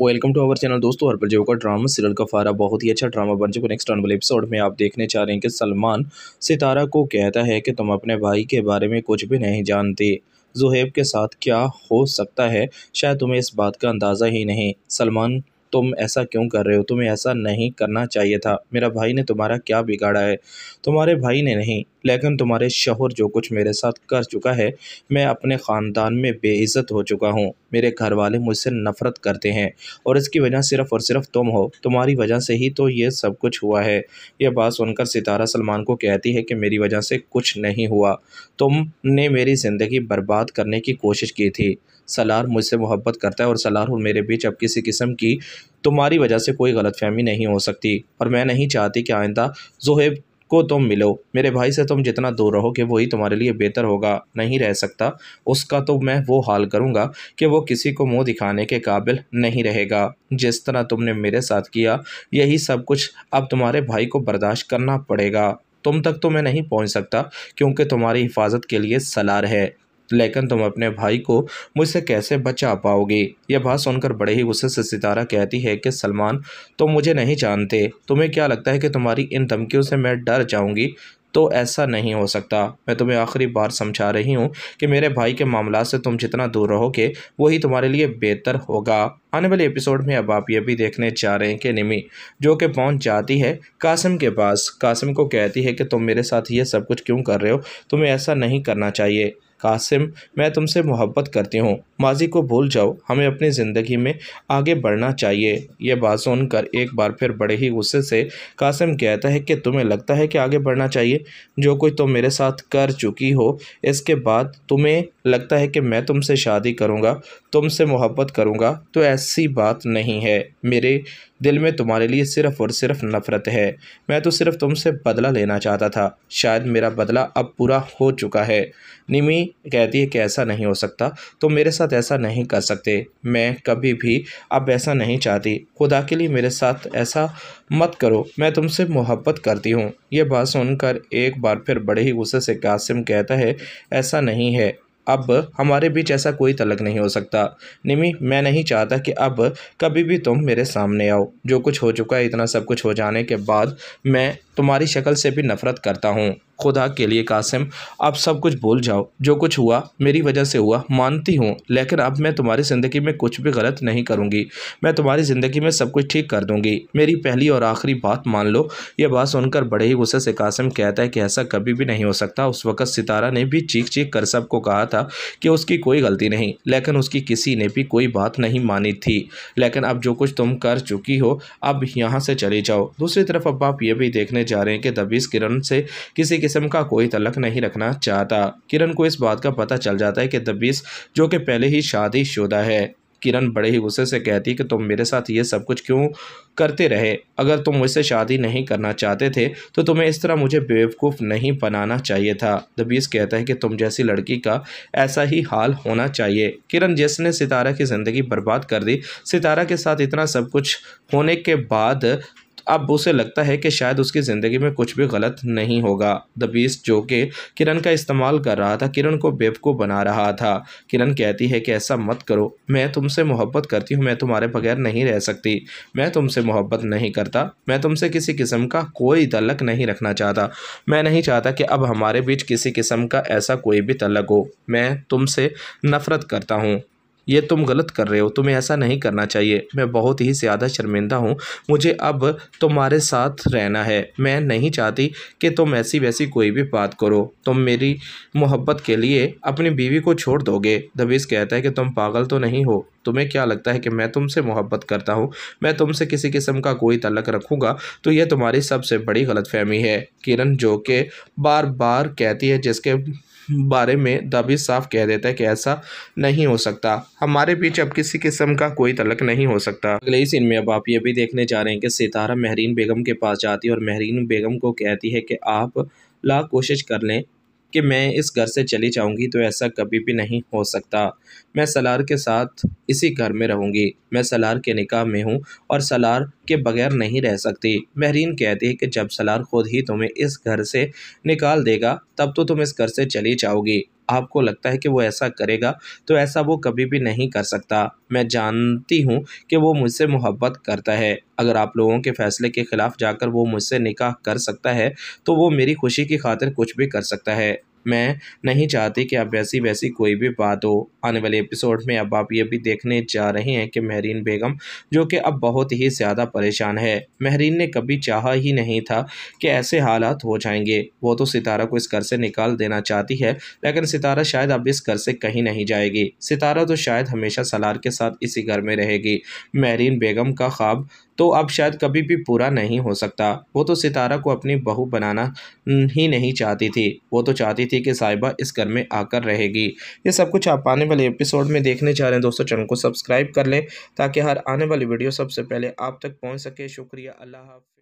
welcome to our channel दोस्तों हर परजेव का drama serial का फारा बहुत ही अच्छा ड्रामा बन चुका नेक्स्ट आने वाले एपिसोड में आप देखने चाह रहे हैं कि सलमान सितारा को कहता है कि तुम अपने भाई के बारे में कुछ भी नहीं जानते जुहेब के साथ क्या हो सकता है शायद तुम्हें इस बात का अंदाज़ा ही नहीं सलमान तुम ऐसा क्यों कर रहे हो तुम्हें ऐसा नहीं करना चाहिए था मेरा भाई ने तुम्हारा क्या बिगाड़ा है तुम्हारे भाई ने नहीं लेकिन तुम्हारे शोहर जो कुछ मेरे साथ कर चुका है मैं अपने ख़ानदान में बेइज्जत हो चुका हूँ मेरे घर वाले मुझसे नफ़रत करते हैं और इसकी वजह सिर्फ़ और सिर्फ तुम हो तुम्हारी वजह से ही तो ये सब कुछ हुआ है यह बात सुनकर सितारा सलमान को कहती है कि मेरी वजह से कुछ नहीं हुआ तुमने मेरी ज़िंदगी बर्बाद करने की कोशिश की थी सलार मुझसे मोहब्बत करता है और सलार और मेरे बीच अब किसी किस्म की तुम्हारी वजह से कोई गलत फहमी नहीं हो सकती और मैं नहीं चाहती कि आइंदा जोहेब को तुम मिलो मेरे भाई से तुम जितना दूर रहो कि वही तुम्हारे लिए बेहतर होगा नहीं रह सकता उसका तो मैं वो हाल करूँगा कि वो किसी को मुंह दिखाने के काबिल नहीं रहेगा जिस तरह तुमने मेरे साथ किया यही सब कुछ अब तुम्हारे भाई को बर्दाश्त करना पड़ेगा तुम तक तो मैं नहीं पहुंच सकता क्योंकि तुम्हारी हिफाजत के लिए सलार है लेकिन तुम अपने भाई को मुझसे कैसे बचा पाओगे यह बात सुनकर बड़े ही गुस्से से सितारा कहती है कि सलमान तुम मुझे नहीं जानते तुम्हें क्या लगता है कि तुम्हारी इन धमकियों से मैं डर जाऊँगी तो ऐसा नहीं हो सकता मैं तुम्हें आखिरी बार समझा रही हूँ कि मेरे भाई के मामला से तुम जितना दूर रहोगे वही तुम्हारे लिए बेहतर होगा आने वाले एपिसोड में अब आप ये भी देखने जा रहे हैं कि निमी जो कि पहुँच जाती है कासिम के पास कासिम को कहती है कि तुम मेरे साथ ये सब कुछ क्यों कर रहे हो तुम्हें ऐसा नहीं करना चाहिए कासिम मैं तुमसे मोहब्बत करती हूँ माजी को भूल जाओ हमें अपनी ज़िंदगी में आगे बढ़ना चाहिए यह बात सुनकर एक बार फिर बड़े ही गुस्से से कासिम कहता है कि तुम्हें लगता है कि आगे बढ़ना चाहिए जो कुछ तुम मेरे साथ कर चुकी हो इसके बाद तुम्हें लगता है कि मैं तुमसे शादी करूँगा तुमसे मोहब्बत करूँगा तो ऐसी बात नहीं है मेरे दिल में तुम्हारे लिए सिर्फ़ और सिर्फ नफ़रत है मैं तो सिर्फ तुमसे बदला लेना चाहता था शायद मेरा बदला अब पूरा हो चुका है निमी कहती है कि ऐसा नहीं हो सकता तुम तो मेरे साथ ऐसा नहीं कर सकते मैं कभी भी अब ऐसा नहीं चाहती खुदा के लिए मेरे साथ ऐसा मत करो मैं तुमसे मोहब्बत करती हूँ यह बात सुनकर एक बार फिर बड़े ही गुस्से से कासिम कहता है ऐसा नहीं है अब हमारे बीच ऐसा कोई तलक नहीं हो सकता निमी मैं नहीं चाहता कि अब कभी भी तुम मेरे सामने आओ जो कुछ हो चुका है इतना सब कुछ हो जाने के बाद मैं तुम्हारी शक्ल से भी नफ़रत करता हूँ खुदा के लिए कासिम अब सब कुछ भूल जाओ जो कुछ हुआ मेरी वजह से हुआ मानती हूँ लेकिन अब मैं तुम्हारी ज़िंदगी में कुछ भी गलत नहीं करूँगी मैं तुम्हारी ज़िंदगी में सब कुछ ठीक कर दूँगी मेरी पहली और आखिरी बात मान लो यह बात सुनकर बड़े ही गुस्से से कासिम कहता है कि ऐसा कभी भी नहीं हो सकता उस वक़्त सितारा ने भी चीख चीख कर सबको कहा था कि उसकी कोई गलती नहीं लेकिन उसकी किसी ने भी कोई बात नहीं मानी थी लेकिन अब जो कुछ तुम कर चुकी हो अब यहाँ से चले जाओ दूसरी तरफ अब आप ये भी देखने जा रहे हैं कि तबीज़ किरण से किसी किस्म का कोई तलक नहीं रखना चाहता किरण को इस बात का पता चल जाता है कि तबीज़ जो कि पहले ही शादी शुदा है किरण बड़े ही गुस्से से कहती कि तुम मेरे साथ ये सब कुछ क्यों करते रहे अगर तुम मुझसे शादी नहीं करना चाहते थे तो तुम्हें इस तरह मुझे बेवकूफ़ नहीं बनाना चाहिए था दबीस कहता है कि तुम जैसी लड़की का ऐसा ही हाल होना चाहिए किरण जिसने सितारा की ज़िंदगी बर्बाद कर दी सितारा के साथ इतना सब कुछ होने के बाद अब उसे लगता है कि शायद उसकी ज़िंदगी में कुछ भी गलत नहीं होगा द बीस जो कि किरण का इस्तेमाल कर रहा था किरण को बेवकूफ़ बना रहा था किरण कहती है कि ऐसा मत करो मैं तुमसे मोहब्बत करती हूँ मैं तुम्हारे बगैर नहीं रह सकती मैं तुमसे मोहब्बत नहीं करता मैं तुमसे किसी किस्म का कोई तलक नहीं रखना चाहता मैं नहीं चाहता कि अब हमारे बीच किसी किस्म का ऐसा कोई भी तलक हो मैं तुमसे नफ़रत करता हूँ ये तुम गलत कर रहे हो तुम्हें ऐसा नहीं करना चाहिए मैं बहुत ही ज़्यादा शर्मिंदा हूँ मुझे अब तुम्हारे साथ रहना है मैं नहीं चाहती कि तुम ऐसी वैसी कोई भी बात करो तुम मेरी मोहब्बत के लिए अपनी बीवी को छोड़ दोगे दबीस कहता है कि तुम पागल तो नहीं हो तुम्हें क्या लगता है कि मैं तुमसे मोहब्बत करता हूँ मैं तुमसे किसी किस्म का कोई तलक रखूँगा तो यह तुम्हारी सबसे बड़ी गलतफहमी है किरण जो कि बार बार कहती है जिसके बारे में दबी साफ कह देता है कि ऐसा नहीं हो सकता हमारे बीच अब किसी किस्म का कोई तलक नहीं हो सकता अगले ही सीन में अब आप ये भी देखने जा रहे हैं कि सितारा महरीन बेगम के पास जाती है और महरीन बेगम को कहती है कि आप ला कोशिश कर लें कि मैं इस घर से चली जाऊंगी तो ऐसा कभी भी नहीं हो सकता मैं सलार के साथ इसी घर में रहूंगी मैं सलार के निकाह में हूँ और सलार के बगैर नहीं रह सकती महरीन कहती है कि जब सलार खुद ही तुम्हें इस घर से निकाल देगा तब तो तुम इस घर से चली जाओगी आपको लगता है कि वो ऐसा करेगा तो ऐसा वो कभी भी नहीं कर सकता मैं जानती हूँ कि वो मुझसे मोहब्बत करता है अगर आप लोगों के फ़ैसले के ख़िलाफ़ जाकर वो मुझसे निकाह कर सकता है तो वो मेरी खुशी की खातिर कुछ भी कर सकता है मैं नहीं चाहती कि अब वैसी वैसी कोई भी बात हो आने वाले एपिसोड में अब आप ये भी देखने जा रहे हैं कि महरीन बेगम जो कि अब बहुत ही ज़्यादा परेशान है महरीन ने कभी चाहा ही नहीं था कि ऐसे हालात हो जाएंगे वो तो सितारा को इस घर से निकाल देना चाहती है लेकिन सितारा शायद अब इस घर से कहीं नहीं जाएगी सितारा तो शायद हमेशा सलार के साथ इसी घर में रहेगी महरीन बेगम का ख्वाब तो अब शायद कभी भी पूरा नहीं हो सकता वो तो सितारा को अपनी बहू बनाना ही नहीं चाहती थी वो तो चाहती थी कि साहिबा इस घर में आकर रहेगी ये सब कुछ आप आने वाले एपिसोड में देखने जा रहे हैं दोस्तों चैनल को सब्सक्राइब कर लें ताकि हर आने वाली वीडियो सबसे पहले आप तक पहुँच सके शुक्रिया अल्लाह